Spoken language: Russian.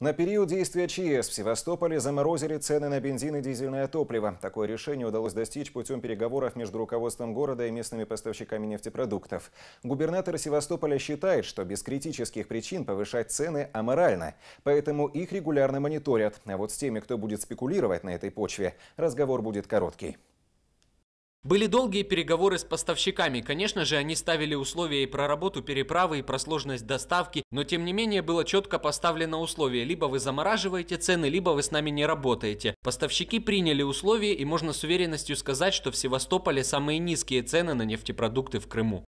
На период действия ЧС в Севастополе заморозили цены на бензин и дизельное топливо. Такое решение удалось достичь путем переговоров между руководством города и местными поставщиками нефтепродуктов. Губернатор Севастополя считает, что без критических причин повышать цены аморально, поэтому их регулярно мониторят. А вот с теми, кто будет спекулировать на этой почве, разговор будет короткий. Были долгие переговоры с поставщиками. Конечно же, они ставили условия и про работу переправы, и про сложность доставки, но тем не менее было четко поставлено условие. Либо вы замораживаете цены, либо вы с нами не работаете. Поставщики приняли условия, и можно с уверенностью сказать, что в Севастополе самые низкие цены на нефтепродукты в Крыму.